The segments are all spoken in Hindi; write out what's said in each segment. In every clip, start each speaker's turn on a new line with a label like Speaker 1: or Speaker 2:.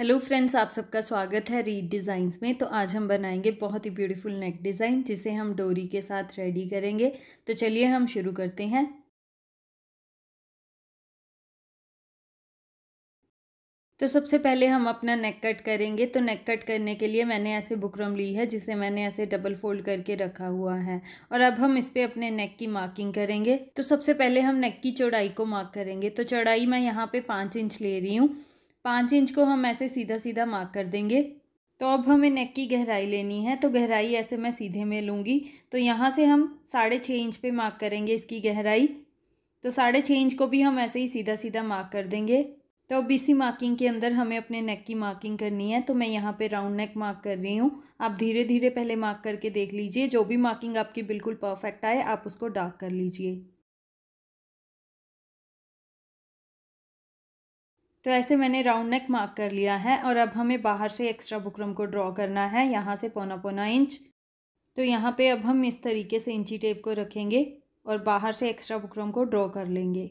Speaker 1: हेलो फ्रेंड्स आप सबका स्वागत है रीड डिज़ाइंस में तो आज हम बनाएंगे बहुत ही ब्यूटीफुल नेक डिज़ाइन जिसे हम डोरी के साथ रेडी करेंगे तो चलिए हम शुरू करते हैं
Speaker 2: तो सबसे पहले हम
Speaker 1: अपना नेक कट करेंगे तो नेक कट करने के लिए मैंने ऐसे बुकरम ली है जिसे मैंने ऐसे डबल फोल्ड करके रखा हुआ है और अब हम इस पर अपने नेक की मार्किंग करेंगे तो सबसे पहले हम नेक की चौड़ाई को मार्क करेंगे तो चौड़ाई मैं यहाँ पे पाँच इंच ले रही हूँ पाँच इंच को हम ऐसे सीधा सीधा मार्क कर देंगे तो अब हमें नेक की गहराई लेनी है तो गहराई ऐसे मैं सीधे में लूँगी तो यहाँ से हम साढ़े छः इंच पे मार्क करेंगे इसकी गहराई तो साढ़े छः इंच को भी हम ऐसे ही सीधा सीधा मार्क कर देंगे तो अब इसी मार्किंग के अंदर हमें अपने नेक की मार्किंग करनी है तो मैं यहाँ पे राउंड नेक मार्क कर रही हूँ आप धीरे धीरे पहले मार्क करके देख लीजिए जो भी मार्किंग आपकी बिल्कुल परफेक्ट आए आप उसको डार्क कर लीजिए
Speaker 2: तो ऐसे मैंने राउंड नेक मार्क कर लिया
Speaker 1: है और अब हमें बाहर से एक्स्ट्रा बुकरम को ड्रॉ करना है यहाँ से पौना पौना इंच तो यहाँ पे अब हम इस तरीके से इंची टेप को रखेंगे और बाहर से एक्स्ट्रा बुकरम को ड्रॉ कर लेंगे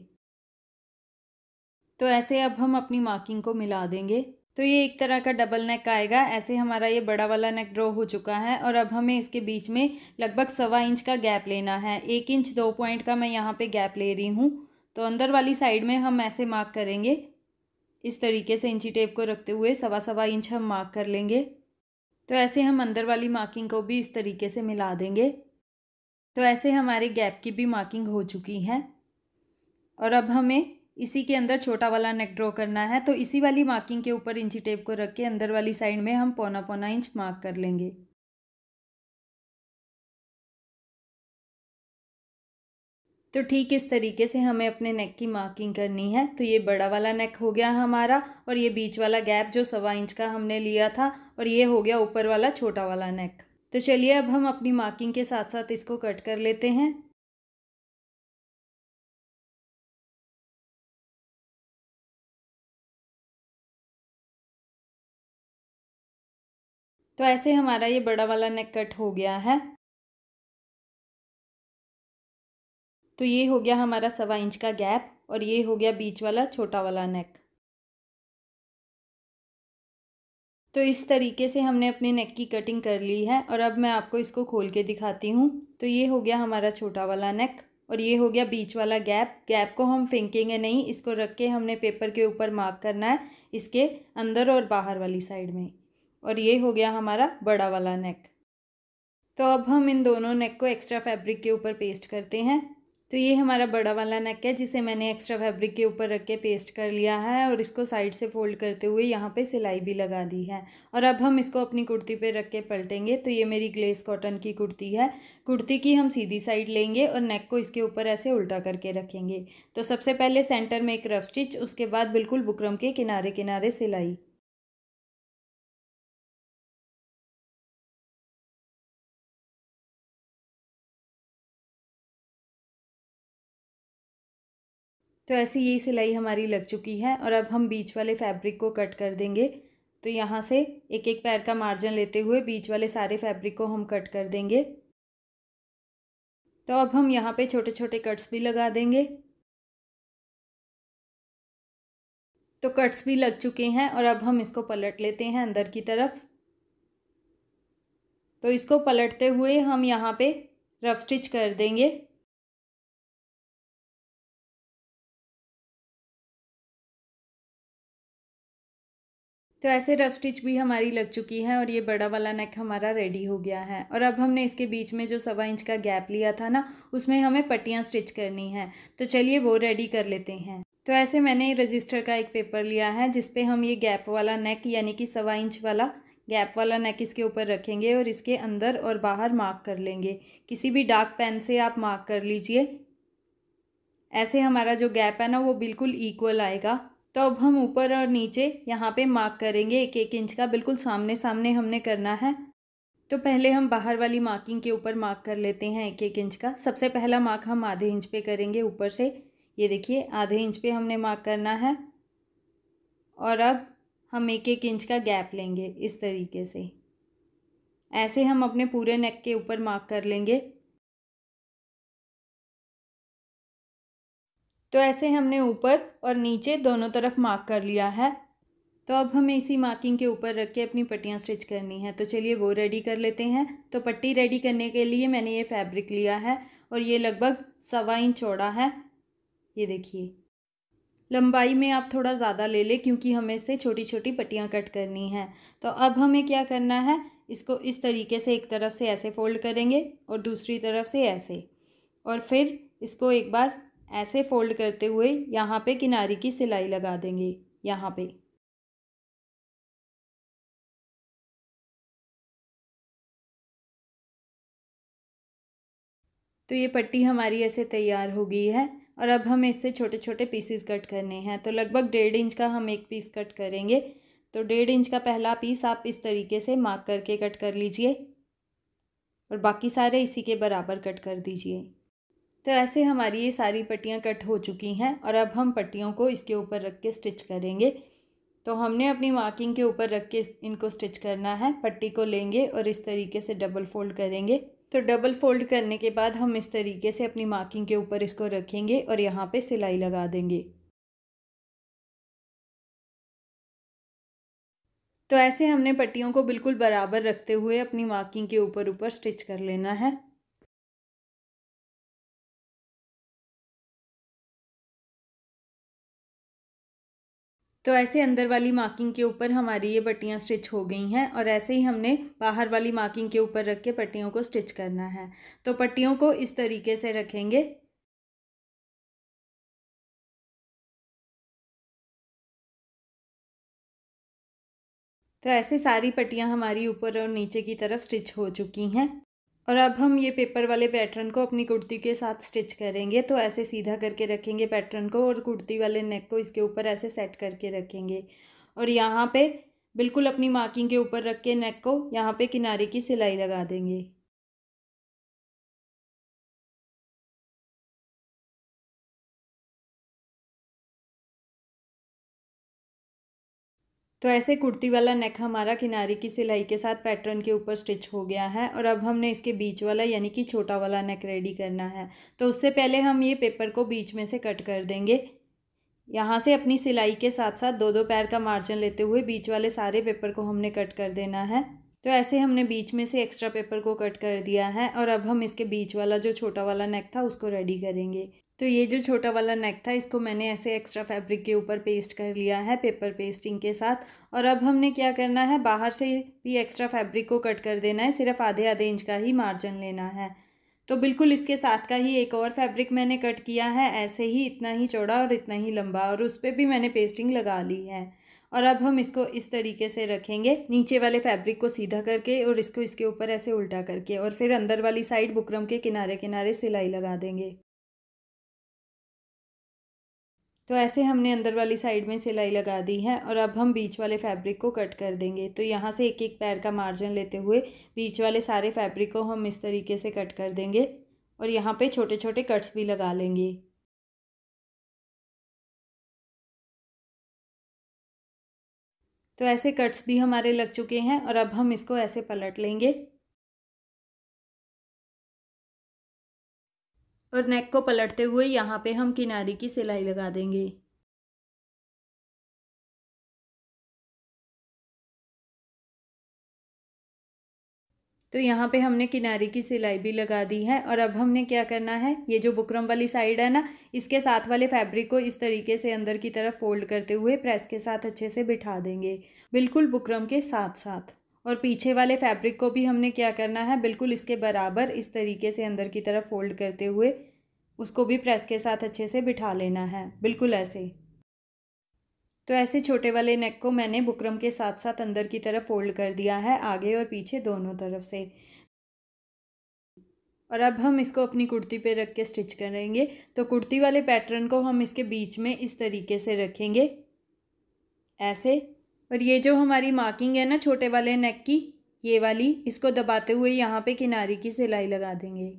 Speaker 1: तो ऐसे अब हम अपनी मार्किंग को मिला देंगे तो ये एक तरह का डबल नेक आएगा ऐसे हमारा ये बड़ा वाला नेक ड्रॉ हो चुका है और अब हमें इसके बीच में लगभग सवा इंच का गैप लेना है एक इंच दो पॉइंट का मैं यहाँ पे गैप ले रही हूँ तो अंदर वाली साइड में हम ऐसे मार्क करेंगे इस तरीके से इंची टेप को रखते हुए सवा सवा इंच हम मार्क कर लेंगे तो ऐसे हम अंदर वाली मार्किंग को भी इस तरीके से मिला देंगे तो ऐसे हमारे गैप की भी मार्किंग हो चुकी है और अब हमें इसी के अंदर छोटा वाला नेक ड्रॉ करना है तो इसी वाली मार्किंग के ऊपर इंची टेप को रख के अंदर वाली साइड में हम पौना पौना इंच मार्क कर लेंगे
Speaker 2: तो ठीक इस तरीके से हमें
Speaker 1: अपने नेक की मार्किंग करनी है तो ये बड़ा वाला नेक हो गया हमारा और ये बीच वाला गैप जो सवा इंच का हमने लिया था और ये हो गया ऊपर वाला छोटा वाला नेक तो चलिए अब हम अपनी मार्किंग के साथ साथ इसको कट कर लेते हैं
Speaker 2: तो ऐसे हमारा ये बड़ा वाला नेक कट हो गया है तो ये हो गया हमारा सवा इंच का
Speaker 1: गैप और ये हो गया बीच वाला छोटा वाला नेक तो इस तरीके से हमने अपने नेक की कटिंग कर ली है और अब मैं आपको इसको खोल के दिखाती हूँ तो ये हो गया हमारा छोटा वाला नेक और ये हो गया बीच वाला गैप गैप को हम फेंकेंगे नहीं इसको रख के हमने पेपर के ऊपर मार्क करना है इसके अंदर और बाहर वाली साइड में और ये हो गया हमारा बड़ा वाला नेक तो अब हम इन दोनों नेक को एक्स्ट्रा फैब्रिक के ऊपर पेस्ट करते हैं तो ये हमारा बड़ा वाला नेक है जिसे मैंने एक्स्ट्रा फैब्रिक के ऊपर रख के पेस्ट कर लिया है और इसको साइड से फोल्ड करते हुए यहाँ पे सिलाई भी लगा दी है और अब हम इसको अपनी कुर्ती पे रख के पलटेंगे तो ये मेरी ग्लेस कॉटन की कुर्ती है कुर्ती की हम सीधी साइड लेंगे और नेक को इसके ऊपर ऐसे उल्टा करके रखेंगे तो सबसे पहले सेंटर में एक रफ स्टिच उसके बाद बिल्कुल बुकरम के किनारे किनारे सिलाई तो ऐसे ये सिलाई हमारी लग चुकी है और अब हम बीच वाले फैब्रिक को कट कर देंगे तो यहाँ से एक एक पैर का मार्जिन लेते हुए बीच वाले सारे फैब्रिक को हम कट कर देंगे तो अब हम यहाँ पे छोटे छोटे कट्स भी लगा देंगे तो कट्स भी लग चुके हैं और अब हम इसको पलट लेते हैं अंदर की तरफ तो इसको पलटते हुए हम यहाँ पे रफ स्टिच कर देंगे तो ऐसे रफ स्टिच भी हमारी लग चुकी है और ये बड़ा वाला नेक हमारा रेडी हो गया है और अब हमने इसके बीच में जो सवा इंच का गैप लिया था ना उसमें हमें पट्टियाँ स्टिच करनी है तो चलिए वो रेडी कर लेते हैं तो ऐसे मैंने रजिस्टर का एक पेपर लिया है जिसपे हम ये गैप वाला नेक यानी कि सवा इंच वाला गैप वाला नेक इसके ऊपर रखेंगे और इसके अंदर और बाहर मार्क कर लेंगे किसी भी डार्क पेन से आप मार्क कर लीजिए ऐसे हमारा जो गैप है ना वो बिल्कुल इक्वल आएगा तो अब हम ऊपर और नीचे यहाँ पे मार्क करेंगे एक एक इंच का बिल्कुल सामने सामने हमने करना है तो पहले हम बाहर वाली मार्किंग के ऊपर मार्क कर लेते हैं एक एक इंच का सबसे पहला मार्क हम आधे इंच पे करेंगे ऊपर से ये देखिए आधे इंच पे हमने मार्क करना है और अब हम एक एक इंच का गैप लेंगे इस तरीके से ऐसे हम अपने पूरे नेक के ऊपर
Speaker 2: मार्क कर लेंगे
Speaker 1: तो ऐसे हमने ऊपर और नीचे दोनों तरफ मार्क कर लिया है तो अब हमें इसी मार्किंग के ऊपर रख के अपनी पट्टियाँ स्टिच करनी है तो चलिए वो रेडी कर लेते हैं तो पट्टी रेडी करने के लिए मैंने ये फैब्रिक लिया है और ये लगभग सवा इंच चौड़ा है ये देखिए लंबाई में आप थोड़ा ज़्यादा ले लें क्योंकि हमें इससे छोटी छोटी पट्टियाँ कट करनी है तो अब हमें क्या करना है इसको इस तरीके से एक तरफ से ऐसे फोल्ड करेंगे और दूसरी तरफ से ऐसे और फिर इसको एक बार ऐसे फ़ोल्ड करते हुए यहाँ पे किनारे की सिलाई लगा देंगे यहाँ पे तो ये पट्टी हमारी ऐसे तैयार हो गई है और अब हम इससे छोटे छोटे पीसेस कट करने हैं तो लगभग डेढ़ इंच का हम एक पीस कट करेंगे तो डेढ़ इंच का पहला पीस आप इस तरीके से मार्क करके कट कर लीजिए और बाकी सारे इसी के बराबर कट कर दीजिए तो ऐसे हमारी ये सारी पट्टियाँ कट हो चुकी हैं और अब हम पट्टियों को इसके ऊपर रख के स्टिच करेंगे तो हमने अपनी मार्किंग के ऊपर रख के इनको स्टिच करना है पट्टी को लेंगे और इस तरीके से डबल फोल्ड करेंगे तो डबल फोल्ड करने के बाद हम इस तरीके से अपनी मार्किंग के ऊपर इसको रखेंगे और यहाँ पे सिलाई
Speaker 2: लगा देंगे तो ऐसे हमने पट्टियों को बिल्कुल बराबर रखते हुए अपनी मार्किंग के ऊपर ऊपर स्टिच कर लेना है
Speaker 1: तो ऐसे अंदर वाली मार्किंग के ऊपर हमारी ये पट्टियाँ स्टिच हो गई हैं और ऐसे ही हमने बाहर वाली मार्किंग के ऊपर रख के पट्टियों को स्टिच करना है तो पट्टियों को इस तरीके से रखेंगे तो ऐसे सारी पट्टियाँ हमारी ऊपर और नीचे की तरफ स्टिच हो चुकी हैं और अब हम ये पेपर वाले पैटर्न को अपनी कुर्ती के साथ स्टिच करेंगे तो ऐसे सीधा करके रखेंगे पैटर्न को और कुर्ती वाले नेक को इसके ऊपर ऐसे सेट करके रखेंगे और यहाँ पे बिल्कुल अपनी मार्किंग के ऊपर रख के नेक को यहाँ पे किनारे की सिलाई लगा देंगे
Speaker 2: तो ऐसे कुर्ती
Speaker 1: वाला नेक हमारा किनारे की सिलाई के साथ पैटर्न के ऊपर स्टिच हो गया है और अब हमने इसके बीच वाला यानी कि छोटा वाला नेक रेडी करना है तो उससे पहले हम ये पेपर को बीच में से कट कर देंगे यहाँ से अपनी सिलाई के साथ साथ दो दो पैर का मार्जिन लेते हुए बीच वाले सारे पेपर को हमने कट कर देना है तो ऐसे हमने बीच में से एक्स्ट्रा पेपर को कट कर दिया है और अब हम इसके बीच वाला जो छोटा वाला नेक था उसको रेडी करेंगे तो ये जो छोटा वाला नेक था इसको मैंने ऐसे एक्स्ट्रा फैब्रिक के ऊपर पेस्ट कर लिया है पेपर पेस्टिंग के साथ और अब हमने क्या करना है बाहर से भी एक्स्ट्रा फैब्रिक को कट कर देना है सिर्फ आधे आधे इंच का ही मार्जिन लेना है तो बिल्कुल इसके साथ का ही एक और फैब्रिक मैंने कट किया है ऐसे ही इतना ही चौड़ा और इतना ही लंबा और उस पर भी मैंने पेस्टिंग लगा ली है और अब हम इसको इस तरीके से रखेंगे नीचे वाले फैब्रिक को सीधा करके और इसको इसके ऊपर ऐसे उल्टा करके और फिर अंदर वाली साइड बुकरम के किनारे किनारे सिलाई लगा देंगे तो ऐसे हमने अंदर वाली साइड में सिलाई लगा दी है और अब हम बीच वाले फैब्रिक को कट कर देंगे तो यहाँ से एक एक पैर का मार्जिन लेते हुए बीच वाले सारे फैब्रिक को हम इस तरीके से कट कर देंगे और यहाँ पे छोटे छोटे कट्स भी लगा लेंगे
Speaker 2: तो ऐसे कट्स भी हमारे लग चुके हैं और अब हम इसको ऐसे पलट लेंगे और नेक को पलटते हुए यहाँ पे हम किनारे की सिलाई लगा देंगे
Speaker 1: तो यहाँ पे हमने किनारे की सिलाई भी लगा दी है और अब हमने क्या करना है ये जो बुकरम वाली साइड है ना इसके साथ वाले फैब्रिक को इस तरीके से अंदर की तरफ फोल्ड करते हुए प्रेस के साथ अच्छे से बिठा देंगे बिल्कुल बुकरम के साथ साथ और पीछे वाले फैब्रिक को भी हमने क्या करना है बिल्कुल इसके बराबर इस तरीके से अंदर की तरफ फोल्ड करते हुए उसको भी प्रेस के साथ अच्छे से बिठा लेना है बिल्कुल ऐसे तो ऐसे छोटे वाले नेक को मैंने बुकरम के साथ साथ अंदर की तरफ फोल्ड कर दिया है आगे और पीछे दोनों तरफ से और अब हम इसको अपनी कुर्ती पे रख के स्टिच करेंगे तो कुर्ती वाले पैटर्न को हम इसके बीच में इस तरीके से रखेंगे ऐसे और ये जो हमारी मार्किंग है ना छोटे वाले नेक की ये वाली इसको दबाते हुए यहाँ पे किनारी की सिलाई
Speaker 2: लगा देंगे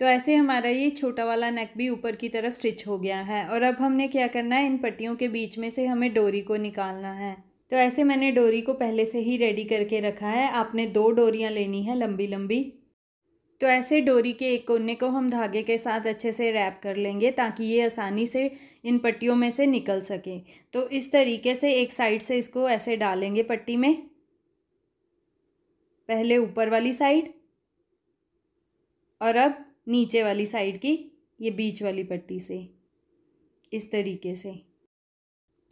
Speaker 2: तो ऐसे हमारा ये
Speaker 1: छोटा वाला नेक भी ऊपर की तरफ स्टिच हो गया है और अब हमने क्या करना है इन पट्टियों के बीच में से हमें डोरी को निकालना है तो ऐसे मैंने डोरी को पहले से ही रेडी करके रखा है आपने दो डोरियाँ लेनी है लंबी लंबी तो ऐसे डोरी के एक कोने को हम धागे के साथ अच्छे से रैप कर लेंगे ताकि ये आसानी से इन पट्टियों में से निकल सके तो इस तरीके से एक साइड से इसको ऐसे डालेंगे पट्टी में पहले ऊपर वाली साइड और अब नीचे वाली साइड की ये बीच वाली पट्टी से इस तरीके से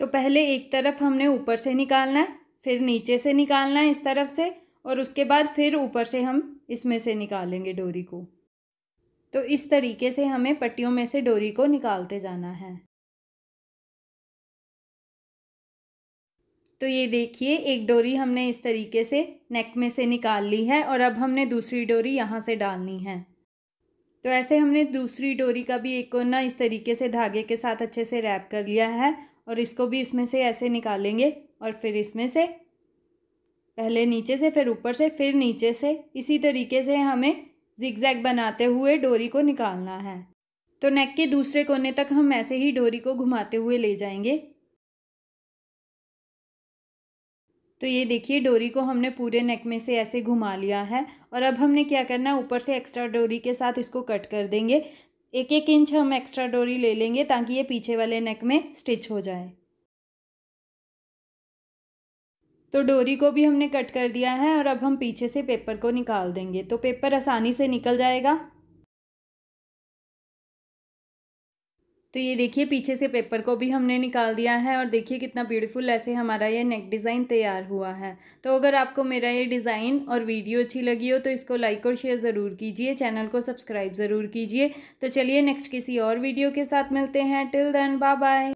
Speaker 1: तो पहले एक तरफ हमने ऊपर से निकालना है फिर नीचे से निकालना है इस तरफ से और उसके बाद फिर ऊपर से हम इसमें से निकालेंगे डोरी को तो इस तरीके से हमें पट्टियों में से डोरी को निकालते जाना है तो ये देखिए एक डोरी हमने इस तरीके से नेक में से निकाल ली है और अब हमने दूसरी डोरी यहाँ से डालनी है तो ऐसे हमने दूसरी डोरी का भी एक कोना इस तरीके से धागे के साथ अच्छे से रैप कर लिया है और इसको भी इसमें से ऐसे निकालेंगे और फिर इसमें से पहले नीचे से फिर ऊपर से फिर नीचे से इसी तरीके से हमें जिगजैग बनाते हुए डोरी को निकालना है तो नेक के दूसरे कोने तक हम ऐसे ही डोरी को घुमाते हुए ले जाएंगे तो ये देखिए डोरी को हमने पूरे नेक में से ऐसे घुमा लिया है और अब हमने क्या करना है ऊपर से एक्स्ट्रा डोरी के साथ इसको कट कर देंगे एक एक इंच हम एक्स्ट्रा डोरी ले लेंगे ताकि ये पीछे वाले नेक में स्टिच हो जाए तो डोरी को भी हमने कट कर दिया है और अब हम पीछे से पेपर को निकाल देंगे तो पेपर आसानी से निकल जाएगा तो ये देखिए पीछे से पेपर को भी हमने निकाल दिया है और देखिए कितना ब्यूटीफुल ऐसे हमारा ये नेक डिज़ाइन तैयार हुआ है तो अगर आपको मेरा ये डिज़ाइन और वीडियो अच्छी लगी हो तो इसको लाइक और शेयर ज़रूर कीजिए चैनल को सब्सक्राइब ज़रूर कीजिए तो चलिए नेक्स्ट किसी और वीडियो के साथ मिलते हैं टिल देन बाय बाय